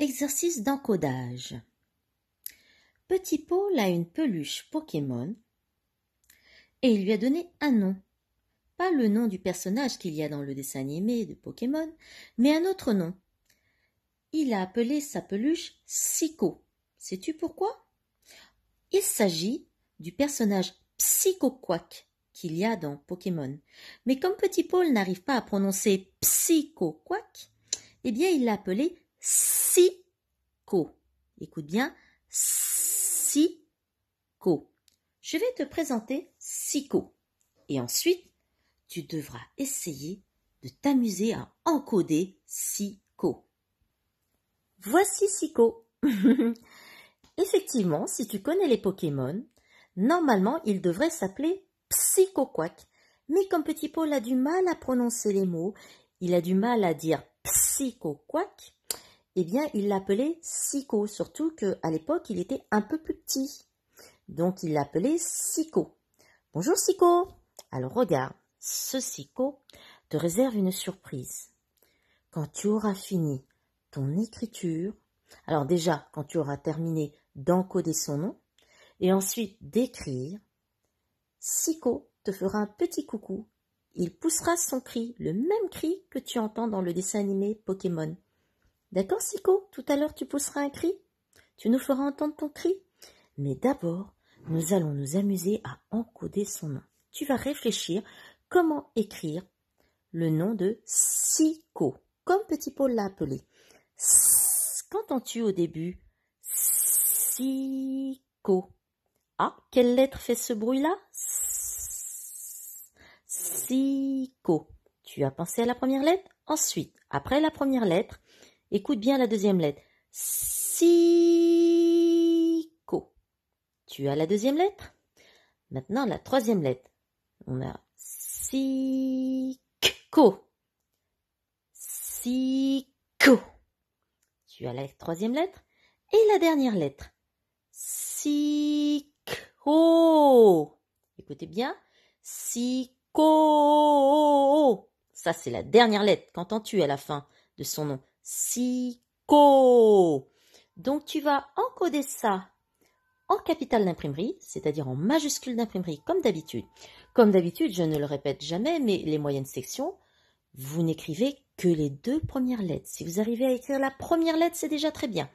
Exercice d'encodage. Petit Paul a une peluche Pokémon et il lui a donné un nom. Pas le nom du personnage qu'il y a dans le dessin animé de Pokémon, mais un autre nom. Il a appelé sa peluche Psycho. Sais-tu pourquoi Il s'agit du personnage Psychoquack qu'il y a dans Pokémon. Mais comme Petit Paul n'arrive pas à prononcer Psycho-Quack, eh bien il l'a appelé SICO. Écoute bien, SICO. Je vais te présenter SICO. Et ensuite, tu devras essayer de t'amuser à encoder SICO. Voici SICO. Effectivement, si tu connais les Pokémon, normalement, ils devraient s'appeler Psychoquack. Mais comme Petit Paul a du mal à prononcer les mots, il a du mal à dire Psychoquack, eh bien, il l'appelait Siko, surtout qu'à l'époque, il était un peu plus petit. Donc, il l'appelait Siko. Bonjour Siko Alors, regarde, ce Siko te réserve une surprise. Quand tu auras fini ton écriture, alors déjà, quand tu auras terminé d'encoder son nom, et ensuite d'écrire, Siko te fera un petit coucou. Il poussera son cri, le même cri que tu entends dans le dessin animé Pokémon. D'accord, Sico Tout à l'heure, tu pousseras un cri Tu nous feras entendre ton cri Mais d'abord, nous allons nous amuser à encoder son nom. Tu vas réfléchir comment écrire le nom de Siko, comme Petit Paul l'a appelé. Qu'entends-tu au début Siko. Ah, quelle lettre fait ce bruit-là Siko. Tu as pensé à la première lettre Ensuite, après la première lettre, Écoute bien la deuxième lettre. co Tu as la deuxième lettre Maintenant, la troisième lettre. On a si co Tu as la troisième lettre et la dernière lettre. Sico. Écoutez bien. co Ça, c'est la dernière lettre. Qu'entends-tu à la fin de son nom si-co. Donc tu vas encoder ça en capital d'imprimerie, c'est-à-dire en majuscule d'imprimerie, comme d'habitude. Comme d'habitude, je ne le répète jamais, mais les moyennes sections, vous n'écrivez que les deux premières lettres. Si vous arrivez à écrire la première lettre, c'est déjà très bien.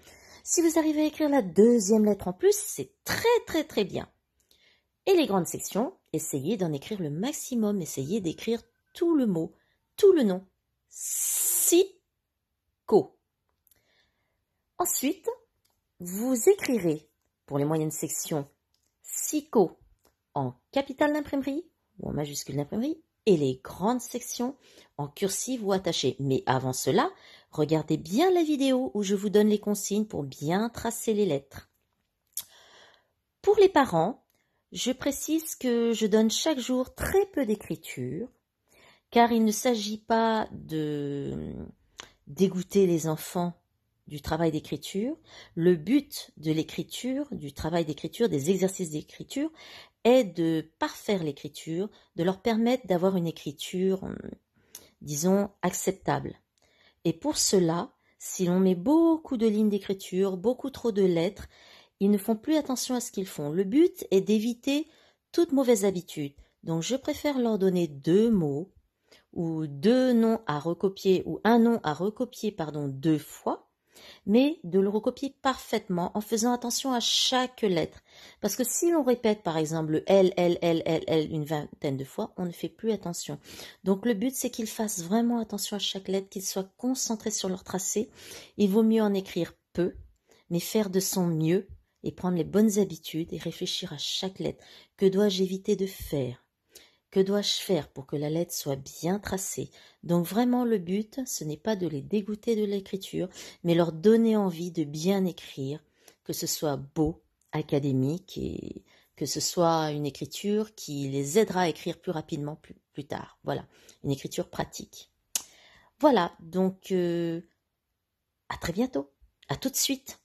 Si vous arrivez à écrire la deuxième lettre en plus, c'est très très très bien. Et les grandes sections, essayez d'en écrire le maximum, essayez d'écrire tout le mot, tout le nom. Si Ensuite, vous écrirez pour les moyennes sections SICO en capitale d'imprimerie ou en majuscule d'imprimerie et les grandes sections en cursive ou attachées. Mais avant cela, regardez bien la vidéo où je vous donne les consignes pour bien tracer les lettres. Pour les parents, je précise que je donne chaque jour très peu d'écriture, car il ne s'agit pas de dégoûter les enfants du travail d'écriture, le but de l'écriture, du travail d'écriture, des exercices d'écriture, est de parfaire l'écriture, de leur permettre d'avoir une écriture, hum, disons, acceptable. Et pour cela, si l'on met beaucoup de lignes d'écriture, beaucoup trop de lettres, ils ne font plus attention à ce qu'ils font. Le but est d'éviter toute mauvaise habitude. Donc je préfère leur donner deux mots ou deux noms à recopier ou un nom à recopier pardon deux fois mais de le recopier parfaitement en faisant attention à chaque lettre. Parce que si l'on répète par exemple L, L, L, L, L une vingtaine de fois, on ne fait plus attention. Donc le but c'est qu'ils fassent vraiment attention à chaque lettre, qu'ils soient concentrés sur leur tracé. Il vaut mieux en écrire peu, mais faire de son mieux et prendre les bonnes habitudes et réfléchir à chaque lettre. Que dois-je éviter de faire que dois-je faire pour que la lettre soit bien tracée Donc vraiment le but, ce n'est pas de les dégoûter de l'écriture, mais leur donner envie de bien écrire, que ce soit beau, académique et que ce soit une écriture qui les aidera à écrire plus rapidement plus, tard. Voilà, une écriture pratique. Voilà, donc euh, à très bientôt, à tout de suite.